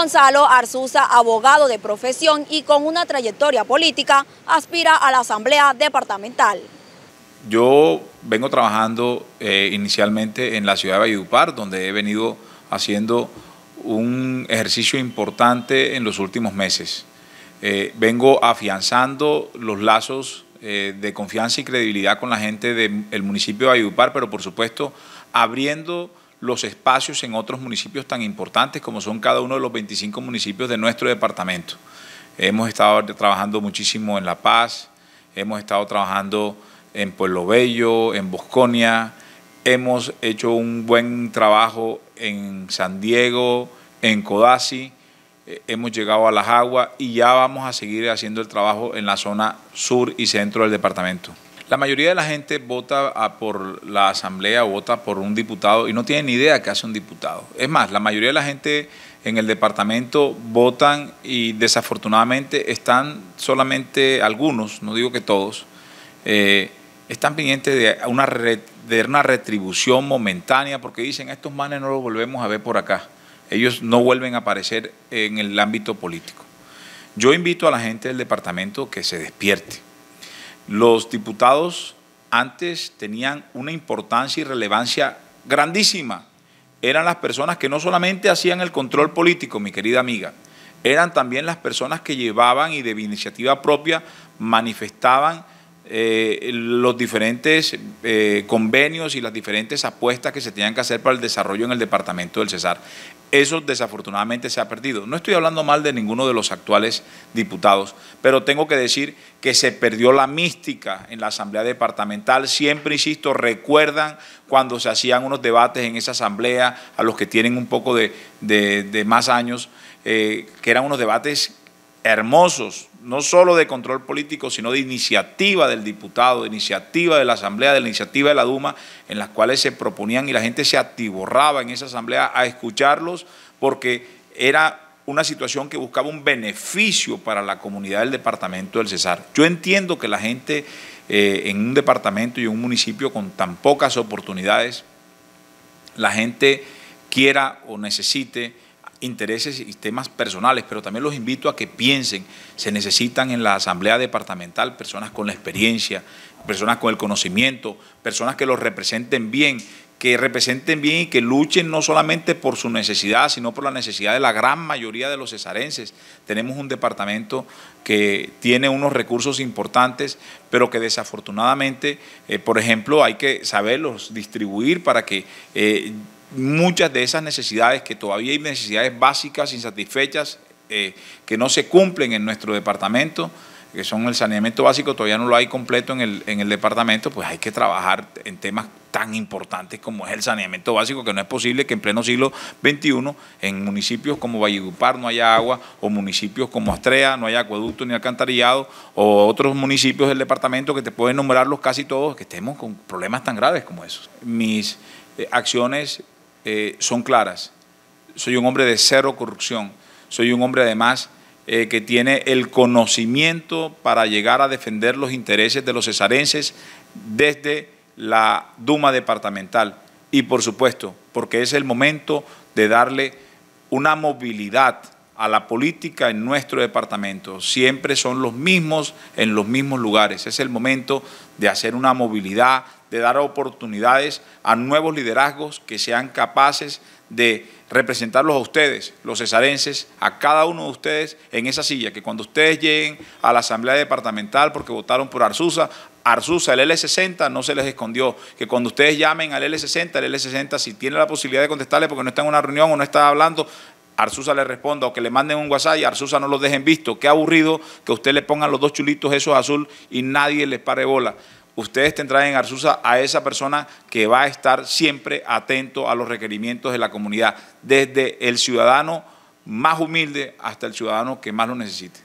Gonzalo Arzuza, abogado de profesión y con una trayectoria política, aspira a la Asamblea Departamental. Yo vengo trabajando eh, inicialmente en la ciudad de Valledupar, donde he venido haciendo un ejercicio importante en los últimos meses. Eh, vengo afianzando los lazos eh, de confianza y credibilidad con la gente del municipio de Valledupar, pero por supuesto abriendo los espacios en otros municipios tan importantes como son cada uno de los 25 municipios de nuestro departamento. Hemos estado trabajando muchísimo en La Paz, hemos estado trabajando en Pueblo Bello, en Bosconia, hemos hecho un buen trabajo en San Diego, en Codazzi, eh, hemos llegado a Las Aguas y ya vamos a seguir haciendo el trabajo en la zona sur y centro del departamento. La mayoría de la gente vota ah, por la asamblea, vota por un diputado y no tiene ni idea qué hace un diputado. Es más, la mayoría de la gente en el departamento votan y desafortunadamente están solamente algunos, no digo que todos, eh, están pendientes de una, de una retribución momentánea porque dicen, estos manes no los volvemos a ver por acá. Ellos no vuelven a aparecer en el ámbito político. Yo invito a la gente del departamento que se despierte los diputados antes tenían una importancia y relevancia grandísima. Eran las personas que no solamente hacían el control político, mi querida amiga, eran también las personas que llevaban y de iniciativa propia manifestaban eh, los diferentes eh, convenios y las diferentes apuestas que se tenían que hacer para el desarrollo en el departamento del Cesar. Eso desafortunadamente se ha perdido. No estoy hablando mal de ninguno de los actuales diputados, pero tengo que decir que se perdió la mística en la Asamblea Departamental. Siempre, insisto, recuerdan cuando se hacían unos debates en esa Asamblea, a los que tienen un poco de, de, más años, eh, que eran unos debates hermosos, no solo de control político, sino de iniciativa del diputado, de iniciativa de la Asamblea, de la iniciativa de la Duma, en las cuales se proponían y la gente se atiborraba en esa Asamblea a escucharlos porque era una situación que buscaba un beneficio para la comunidad del departamento del Cesar. Yo entiendo que la gente eh, en un departamento y en un municipio con tan pocas oportunidades, la gente quiera o necesite intereses y temas personales, pero también los invito a que piensen, se necesitan en la asamblea departamental personas con la experiencia, personas con el conocimiento, personas que los representen bien, que representen bien y que luchen no solamente por su necesidad, sino por la necesidad de la gran mayoría de los cesarenses. Tenemos un departamento que tiene unos recursos importantes, pero que desafortunadamente, eh, por ejemplo, hay que saberlos distribuir para que... Eh, muchas de esas necesidades que todavía hay necesidades básicas insatisfechas eh, que no se cumplen en nuestro departamento, que son el saneamiento básico, todavía no lo hay completo en el, en el departamento, pues hay que trabajar en temas tan importantes como es el saneamiento básico, que no es posible que en pleno siglo XXI en municipios como Valledupar no haya agua, o municipios como Astrea no haya acueducto ni alcantarillado, o otros municipios del departamento que te pueden nombrarlos casi todos, que estemos con problemas tan graves como esos. Mis eh, acciones eh, son claras. Soy un hombre de cero corrupción. Soy un hombre además eh, que tiene el conocimiento para llegar a defender los intereses de los cesarenses desde la Duma departamental. Y por supuesto, porque es el momento de darle una movilidad a la política en nuestro departamento. Siempre son los mismos en los mismos lugares. Es el momento de hacer una movilidad, de dar oportunidades a nuevos liderazgos que sean capaces de representarlos a ustedes, los cesarenses, a cada uno de ustedes en esa silla, que cuando ustedes lleguen a la Asamblea Departamental porque votaron por Arzusa, Arzusa, el L60 no se les escondió. Que cuando ustedes llamen al L60, el L60, si tiene la posibilidad de contestarle porque no está en una reunión o no está hablando, Arzusa le responda o que le manden un WhatsApp y Arzusa no lo dejen visto. Qué aburrido que usted le ponga los dos chulitos esos azul y nadie les pare bola. Ustedes tendrán en Arzusa a esa persona que va a estar siempre atento a los requerimientos de la comunidad, desde el ciudadano más humilde hasta el ciudadano que más lo necesite.